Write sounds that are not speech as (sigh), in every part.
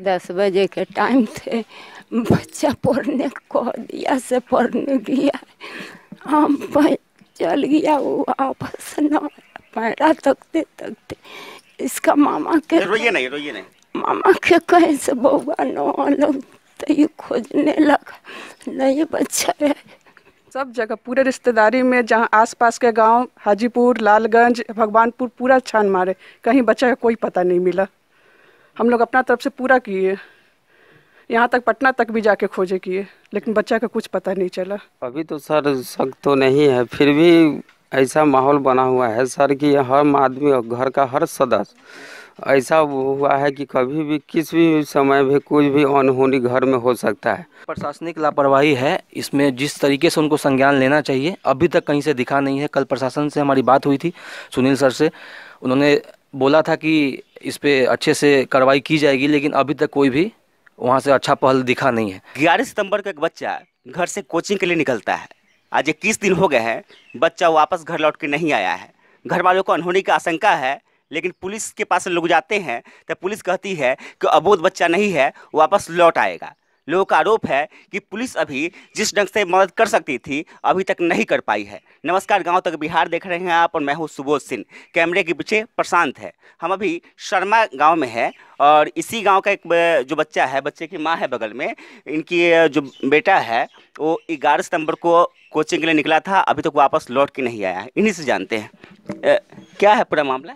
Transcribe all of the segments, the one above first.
दस बजे के टाइम थे बच्चा पढ़ने को दिया से पढ़ने गया हम चल गया वो वापस पैरा तकते तकते इसका मामा के रोइए नहीं रोइए नहीं मामा के कहीं से बउआ न खोजने लगा नहीं बच्चा है सब जगह पूरे रिश्तेदारी में जहाँ आसपास के गांव हाजीपुर लालगंज भगवानपुर पूरा छान मारे कहीं बच्चा का कोई पता नहीं मिला हम लोग अपना तरफ से पूरा किए यहाँ तक पटना तक भी जाके खोजे किए लेकिन बच्चा का कुछ पता नहीं चला अभी तो सर शक तो नहीं है फिर भी ऐसा माहौल बना हुआ है सर कि हर आदमी और घर का हर सदस्य ऐसा हुआ है कि कभी भी किस भी समय भी कुछ भी अनहोनी घर में हो सकता है प्रशासनिक लापरवाही है इसमें जिस तरीके से उनको संज्ञान लेना चाहिए अभी तक कहीं से दिखा नहीं है कल प्रशासन से हमारी बात हुई थी सुनील सर से उन्होंने बोला था कि इस पर अच्छे से कार्रवाई की जाएगी लेकिन अभी तक कोई भी वहाँ से अच्छा पहल दिखा नहीं है ग्यारह सितंबर का एक बच्चा घर से कोचिंग के लिए निकलता है आज इक्कीस दिन हो गए हैं बच्चा वापस घर लौट के नहीं आया है घर वालों को अनहोनी की आशंका है लेकिन पुलिस के पास लोग जाते हैं तो पुलिस कहती है कि अबोध बच्चा नहीं है वापस लौट आएगा लोगों का आरोप है कि पुलिस अभी जिस ढंग से मदद कर सकती थी अभी तक नहीं कर पाई है नमस्कार गांव तक बिहार देख रहे हैं आप और मैं हूं सुबोध सिंह कैमरे के पीछे प्रशांत है हम अभी शर्मा गांव में है और इसी गांव का एक जो बच्चा है बच्चे की माँ है बगल में इनकी जो बेटा है वो ग्यारह सितंबर को कोचिंग के लिए निकला था अभी तक तो वापस लौट के नहीं आया इन्हीं से जानते हैं क्या है पूरा मामला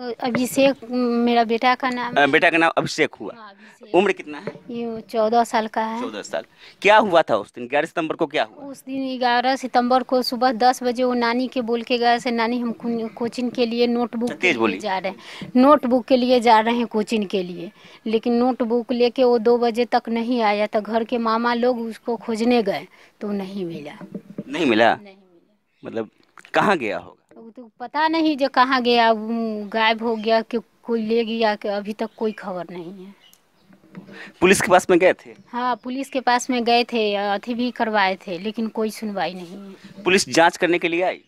अभिषेक मेरा बेटा का नाम आ, बेटा का नाम अभिषेक हुआ हाँ, उम्र कितना है ये चौदह साल का है चौदह साल क्या हुआ था उस दिन ग्यारह सितंबर को क्या हुआ उस दिन ग्यारह सितंबर को सुबह दस बजे वो नानी के बोल के गए से नानी हम कोचिंग के लिए नोटबुक के तो लिए जा रहे हैं नोटबुक के लिए जा रहे हैं कोचिंग के लिए लेकिन नोटबुक लेके वो दो बजे तक नहीं आया था घर के मामा लोग उसको खोजने गए तो नहीं मिला नहीं मिला मतलब कहाँ गया होगा वो तो पता नहीं जो कहाँ गया गायब हो गया कि कोई ले गया कि अभी तक कोई खबर नहीं है पुलिस के पास में गए थे हाँ पुलिस के पास में गए थे अथी भी करवाए थे लेकिन कोई सुनवाई नहीं है पुलिस जांच करने के लिए आई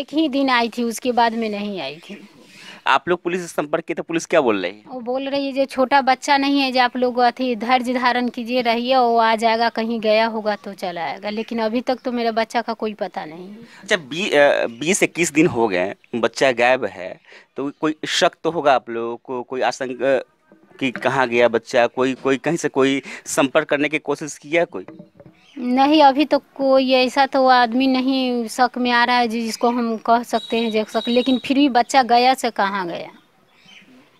एक ही दिन आई थी उसके बाद में नहीं आई थी आप लोग पुलिस से संपर्क किए तो पुलिस क्या बोल रही है वो बोल रही है जो छोटा बच्चा नहीं है जो आप लोग अति धैर्य धारण कीजिए रहिए वो आ जाएगा कहीं गया होगा तो चला आएगा लेकिन अभी तक तो मेरे बच्चा का कोई पता नहीं अच्छा बी, बीस इक्कीस दिन हो गए बच्चा गायब है तो कोई शक तो होगा आप लोगों को कोई आशंका कि कहाँ गया बच्चा कोई कोई कहीं से कोई संपर्क करने की कोशिश किया कोई नहीं अभी तो कोई ऐसा तो आदमी नहीं शक में आ रहा है जिसको हम कह सकते हैं देख सकते लेकिन फिर भी बच्चा गया से कहाँ गया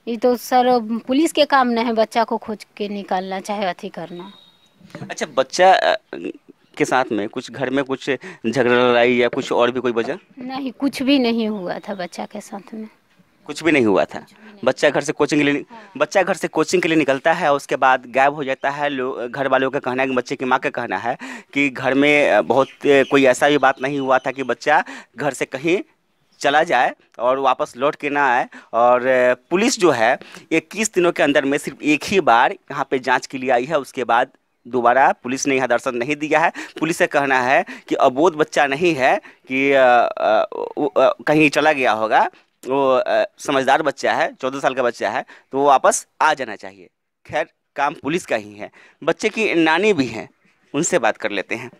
ये तो सर पुलिस के काम नहीं है बच्चा को खोज के निकालना चाहे अथी करना अच्छा बच्चा के साथ में कुछ घर में कुछ झगड़ा लड़ाई या कुछ और भी कोई वजह नहीं कुछ भी नहीं हुआ था बच्चा के साथ में कुछ भी नहीं हुआ था बच्चा घर से कोचिंग के लिए हाँ। बच्चा घर से कोचिंग के लिए निकलता है उसके बाद गायब हो जाता है लोग घर वालों का कहना है कि बच्चे की माँ का कहना है कि घर में बहुत कोई ऐसा भी बात नहीं हुआ था कि बच्चा घर से कहीं चला जाए और वापस लौट के ना आए और पुलिस जो है इक्कीस दिनों के अंदर में सिर्फ एक ही बार यहाँ पे जाँच के लिए आई है उसके बाद दोबारा पुलिस ने यहाँ दर्शन नहीं दिया है पुलिस का कहना है कि अबोध बच्चा नहीं है कि आ, आ, आ, कहीं चला गया होगा वो आ, समझदार बच्चा है चौदह साल का बच्चा है तो वो वापस आ जाना चाहिए खैर काम पुलिस का ही है बच्चे की नानी भी हैं उनसे बात कर लेते हैं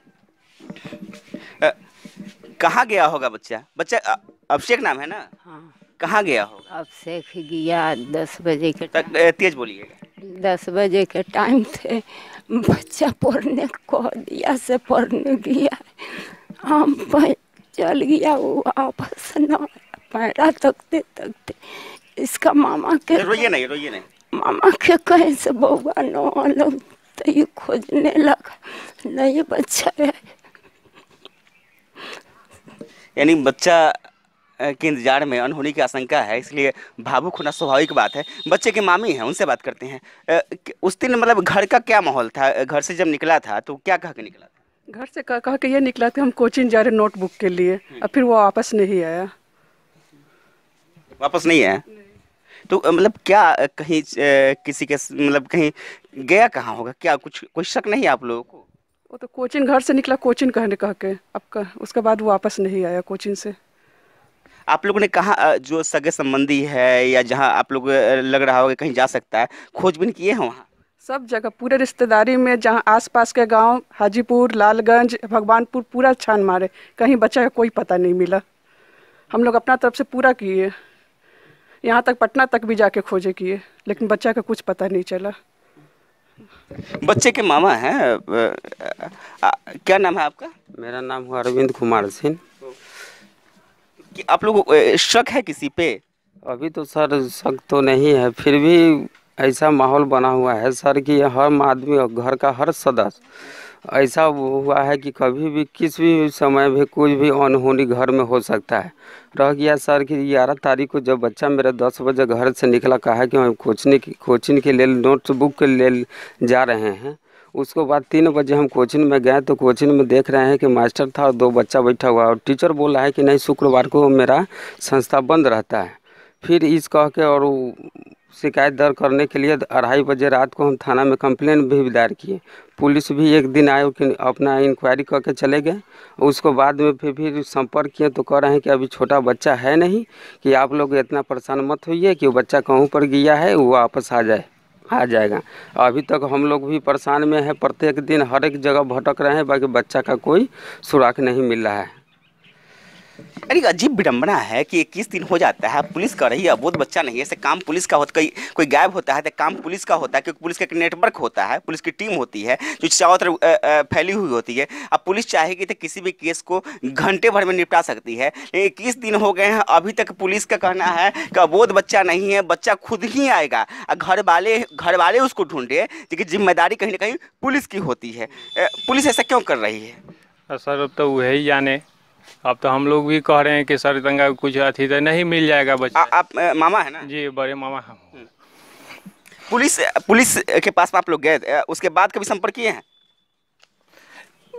कहाँ गया होगा बच्चा बच्चा अभिषेक नाम है ना हाँ। कहाँ गया होगा अभिषेक गया दस बजे के तेज बोलिएगा दस बजे के टाइम थे बच्चा पढ़ने को दिया से पढ़ने गया हम चल गया वो वापस ना पैरा तकते तकते इसका मामा के रोइए नहीं रोइए नहीं मामा के कहे से बउआ न अलग तो ये खोजने लगा नहीं बच्चा है यानी बच्चा के इंतजार में अनहोनी की आशंका है इसलिए भावुक होना स्वाभाविक बात है बच्चे के मामी हैं उनसे बात करते हैं उस दिन मतलब घर का क्या माहौल था घर से जब निकला था तो क्या कह के निकला था घर से कह कह के ये निकला था हम कोचिंग जा रहे नोटबुक के लिए हम्म। और फिर वो वापस नहीं आया वापस नहीं है तो मतलब क्या कहीं किसी के मतलब कहीं गया कहाँ होगा क्या कुछ कोई शक नहीं आप लोगों को वो तो कोचिंग घर से निकला कोचिंग कहने कह के अब उसके बाद वो वापस नहीं आया कोचिंग से आप लोगों ने कहा जो सगे संबंधी है या जहाँ आप लोग लग रहा होगा कहीं जा सकता है खोजबीन किए हैं वहाँ सब जगह पूरे रिश्तेदारी में जहाँ आसपास के गांव हाजीपुर लालगंज भगवानपुर पूरा छान मारे कहीं बच्चा का कोई पता नहीं मिला हम लोग अपना तरफ से पूरा किए यहाँ तक पटना तक भी जाके खोजे किए लेकिन बच्चा का कुछ पता नहीं चला बच्चे के मामा हैं क्या नाम है आपका मेरा नाम हुआ अरविंद कुमार सिंह आप लोग शक है किसी पे अभी तो सर शक तो नहीं है फिर भी ऐसा माहौल बना हुआ है सर कि हर आदमी और घर का हर सदस्य ऐसा हुआ है कि कभी भी किस भी समय भी कुछ भी अनहोनी घर में हो सकता है रह गया सर कि ग्यारह तारीख को जब बच्चा मेरा दस बजे घर से निकला कहा कि हम कोचिंग की कोचिंग के लिए नोटबुक के लिए जा रहे हैं उसको बाद तीन बजे हम कोचिंग में गए तो कोचिंग में देख रहे हैं कि मास्टर था और दो बच्चा बैठा हुआ और टीचर बोल रहा है कि नहीं शुक्रवार को मेरा संस्था बंद रहता है फिर इस कह के और शिकायत दर्ज करने के लिए अढ़ाई बजे रात को हम थाना में कंप्लेन भी दायर किए पुलिस भी एक दिन आए कि अपना इंक्वायरी करके चले गए उसको बाद में फिर भी संपर्क किए तो कह रहे हैं कि अभी छोटा बच्चा है नहीं कि आप लोग इतना परेशान मत होइए कि वो बच्चा कहूँ पर गया है वो वापस आ जाए आ जाएगा अभी तक हम लोग भी परेशान में हैं प्रत्येक दिन हर एक जगह भटक रहे हैं बाकी बच्चा का कोई सुराख नहीं मिल रहा है अरे अजीब विडम्बना है कि इक्कीस दिन हो जाता है पुलिस कर रही है बोध बच्चा नहीं है ऐसे काम पुलिस का होता कोई कोई गायब होता है तो काम पुलिस का होता है क्योंकि पुलिस का एक नेटवर्क होता है पुलिस की टीम होती है जो चारों तरफ फैली हुई होती है अब पुलिस चाहेगी तो किसी भी केस को घंटे भर में निपटा सकती है इक्कीस दिन हो गए हैं अभी तक पुलिस का कहना है कि अबोध बच्चा नहीं है बच्चा खुद ही आएगा और घर वाले घर वाले उसको ढूंढे लेकिन जिम्मेदारी कहीं ना कहीं पुलिस की होती है पुलिस ऐसा क्यों कर रही है सर अब तो वही जाने अब तो हम लोग भी कह रहे हैं कि सर दंगा कुछ अथी तो नहीं मिल जाएगा बच्चा आ, आप मामा है ना जी बड़े मामा हम हम्म। पुलिस पुलिस के पास में आप लोग गए उसके बाद कभी संपर्क किए हैं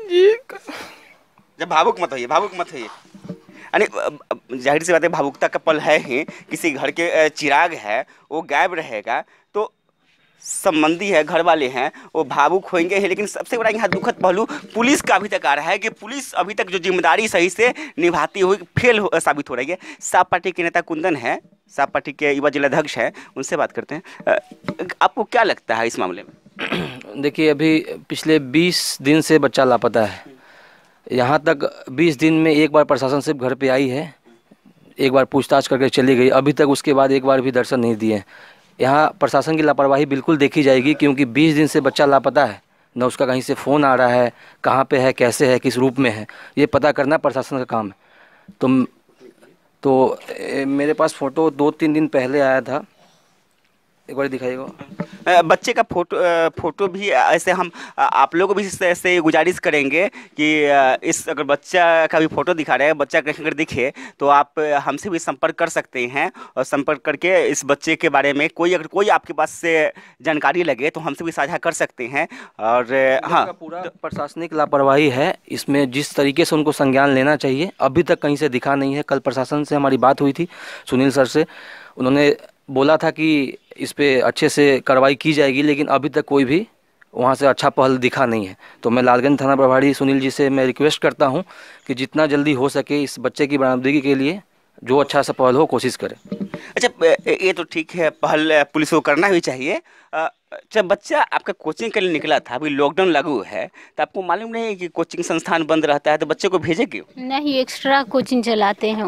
जी जब भावुक मत होइए भावुक मत होइए अरे जाहिर सी बात है भावुकता का पल है ही किसी घर के चिराग है वो गायब रहेगा तो संबंधी है घर वाले हैं वो भावुक होंगे हैं लेकिन सबसे बड़ा यहाँ दुखद पहलू पुलिस का अभी तक आ रहा है कि पुलिस अभी तक जो जिम्मेदारी सही से निभाती हुई फेल हो, साबित हो रही है साफ पार्टी के नेता कुंदन है साफ पार्टी के युवा जिलाध्यक्ष हैं उनसे बात करते हैं आपको क्या लगता है इस मामले में (clears throat) देखिए अभी पिछले बीस दिन से बच्चा लापता है यहाँ तक बीस दिन में एक बार प्रशासन सिर्फ घर पर आई है एक बार पूछताछ करके चली गई अभी तक उसके बाद एक बार भी दर्शन नहीं दिए यहाँ प्रशासन की लापरवाही बिल्कुल देखी जाएगी क्योंकि बीस दिन से बच्चा लापता है न उसका कहीं से फ़ोन आ रहा है कहाँ पे है कैसे है किस रूप में है ये पता करना प्रशासन का काम है तो तो ए, मेरे पास फ़ोटो दो तीन दिन पहले आया था एक बार दिखाइएगा बच्चे का फोटो फोटो भी ऐसे हम आप लोग भी ऐसे गुजारिश करेंगे कि इस अगर बच्चा का भी फोटो दिखा रहे हैं बच्चा कहीं अगर दिखे तो आप हमसे भी संपर्क कर सकते हैं और संपर्क करके इस बच्चे के बारे में कोई अगर कोई आपके पास से जानकारी लगे तो हमसे भी साझा कर सकते हैं और हाँ पूरा प्रशासनिक लापरवाही है इसमें जिस तरीके से उनको संज्ञान लेना चाहिए अभी तक कहीं से दिखा नहीं है कल प्रशासन से हमारी बात हुई थी सुनील सर से उन्होंने बोला था कि इस पर अच्छे से कार्रवाई की जाएगी लेकिन अभी तक कोई भी वहाँ से अच्छा पहल दिखा नहीं है तो मैं लालगंज थाना प्रभारी सुनील जी से मैं रिक्वेस्ट करता हूँ कि जितना जल्दी हो सके इस बच्चे की बरामदगी के लिए जो अच्छा सा पहल हो कोशिश करें अच्छा ये तो ठीक है पहल पुलिस को करना भी चाहिए जब अच्छा, बच्चा आपका कोचिंग के लिए निकला था अभी लॉकडाउन लागू है तो आपको मालूम नहीं है कि कोचिंग संस्थान बंद रहता है तो बच्चे को भेजे क्यों नहीं एक्स्ट्रा कोचिंग चलाते हैं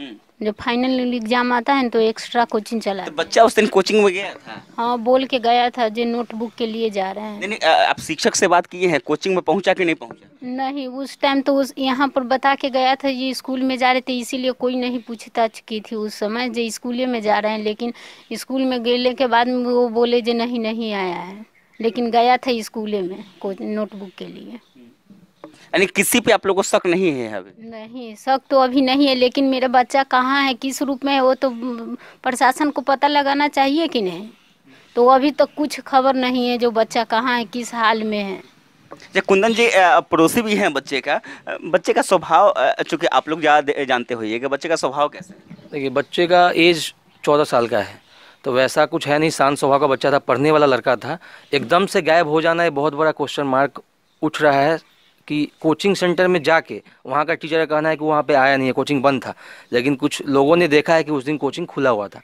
जब फाइनल एग्जाम आता है तो एक्स्ट्रा कोचिंग चला तो बच्चा उस दिन कोचिंग में गया था हाँ बोल के गया था जो नोटबुक के लिए जा रहे हैं नहीं, नहीं आप शिक्षक से बात किए हैं कोचिंग में पहुंचा कि नहीं पहुंचा नहीं उस टाइम तो उस यहाँ पर बता के गया था ये स्कूल में जा रहे थे इसीलिए कोई नहीं पूछताछ की थी उस समय जो स्कूल में जा रहे हैं लेकिन स्कूल में गले के बाद वो बोले जो नहीं नहीं आया है लेकिन गया था स्कूल में कोच नोटबुक के लिए यानी किसी पे आप लोग को शक नहीं है अभी नहीं शक तो अभी नहीं है लेकिन मेरा बच्चा कहाँ है किस रूप में है वो तो प्रशासन को पता लगाना चाहिए कि नहीं तो अभी तक तो कुछ खबर नहीं है जो बच्चा कहाँ है किस हाल में है जी अच्छा, कुंदन जी पड़ोसी भी हैं बच्चे का बच्चे का स्वभाव चूँकि आप लोग ज़्यादा जानते हुए कि बच्चे का स्वभाव कैसे देखिए बच्चे का एज चौदह साल का है तो वैसा कुछ है नहीं शांत स्वभाव का बच्चा था पढ़ने वाला लड़का था एकदम से गायब हो जाना है बहुत बड़ा क्वेश्चन मार्क उठ रहा है कि कोचिंग सेंटर में जाके वहाँ का टीचर का कहना है कि वहाँ पे आया नहीं है कोचिंग बंद था लेकिन कुछ लोगों ने देखा है कि उस दिन कोचिंग खुला हुआ था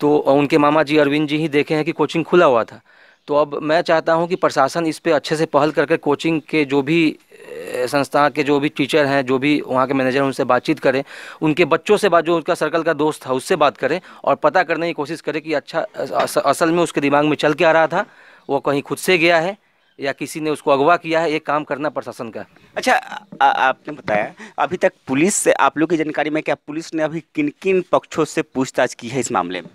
तो उनके मामा जी अरविंद जी ही देखे हैं कि कोचिंग खुला हुआ था तो अब मैं चाहता हूँ कि प्रशासन इस पर अच्छे से पहल करके कोचिंग के जो भी संस्था के जो भी टीचर हैं जो भी वहाँ के मैनेजर हैं उनसे बातचीत करें उनके बच्चों से बात जो उनका सर्कल का दोस्त था उससे बात करें और पता करने की कोशिश करें कि अच्छा असल में उसके दिमाग में चल के आ रहा था वो कहीं खुद से गया है या किसी ने उसको अगवा किया है ये काम करना प्रशासन का अच्छा आ, आपने बताया अभी तक पुलिस से आप लोग की जानकारी में क्या पुलिस ने अभी किन किन पक्षों से पूछताछ की है इस मामले में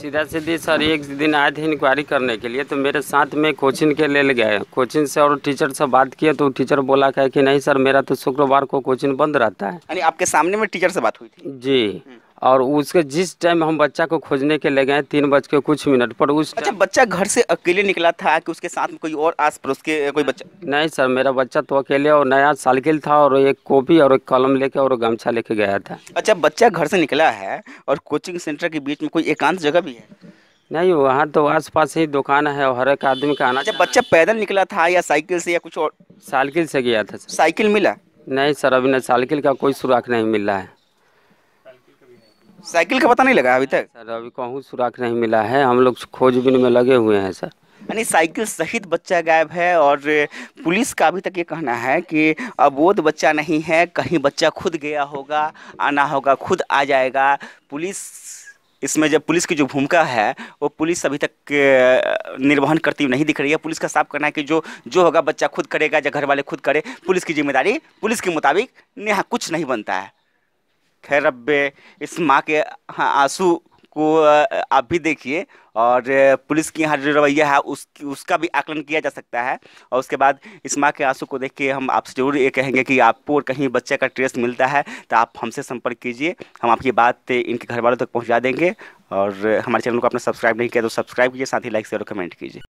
सीधा सीधे सर एक दिन आए थे इंक्वायरी करने के लिए तो मेरे साथ में कोचिंग के ले गए कोचिंग से और टीचर से बात किया तो टीचर बोला क्या कि नहीं सर मेरा तो शुक्रवार को कोचिंग बंद रहता है यानी आपके सामने में टीचर से बात हुई थी जी हम्म। और उसके जिस टाइम हम बच्चा को खोजने के ले गए तीन बज के कुछ मिनट पर उस अच्छा बच्चा घर से अकेले निकला था कि उसके साथ में कोई और आस पड़ोस के कोई बच्चा नहीं सर मेरा बच्चा तो अकेले और नया साइकिल था और एक कॉपी और एक कलम लेके और गमछा लेके गया था अच्छा बच्चा घर से निकला है और कोचिंग सेंटर के बीच में कोई एकांत जगह भी है नहीं वहाँ तो आस पास ही दुकान है और हर एक आदमी का आना अच्छा बच्चा पैदल निकला था या साइकिल से या कुछ और साइकिल से गया था साइकिल मिला नहीं सर अभी न साइकिल का कोई सुराख नहीं मिल रहा है साइकिल का पता नहीं लगा अभी तक सर अभी कहूँ सुराख नहीं मिला है हम लोग खोजबीन में लगे हुए हैं सर यानी साइकिल सहित बच्चा गायब है और पुलिस का अभी तक ये कहना है कि अबोध बच्चा नहीं है कहीं बच्चा खुद गया होगा आना होगा खुद आ जाएगा पुलिस इसमें जब पुलिस की जो भूमिका है वो पुलिस अभी तक निर्वहन करती हुई नहीं दिख रही है पुलिस का साफ करना है कि जो जो होगा बच्चा खुद करेगा या घर वाले खुद करे पुलिस की जिम्मेदारी पुलिस के मुताबिक यहाँ कुछ नहीं बनता है खैर अब इस माँ के हाँ, आंसू को आप भी देखिए और पुलिस की यहाँ जो रवैया है उस उसका भी आकलन किया जा सकता है और उसके बाद इस माँ के आंसू को देख के हम आपसे ज़रूर ये कहेंगे कि आपको और कहीं बच्चे का ट्रेस मिलता है तो आप हमसे संपर्क कीजिए हम आपकी बात इनके घर वालों तक पहुँचा देंगे और हमारे चैनल को आपने सब्सक्राइब नहीं किया तो सब्सक्राइब कीजिए साथ ही लाइक शेयर और कमेंट कीजिए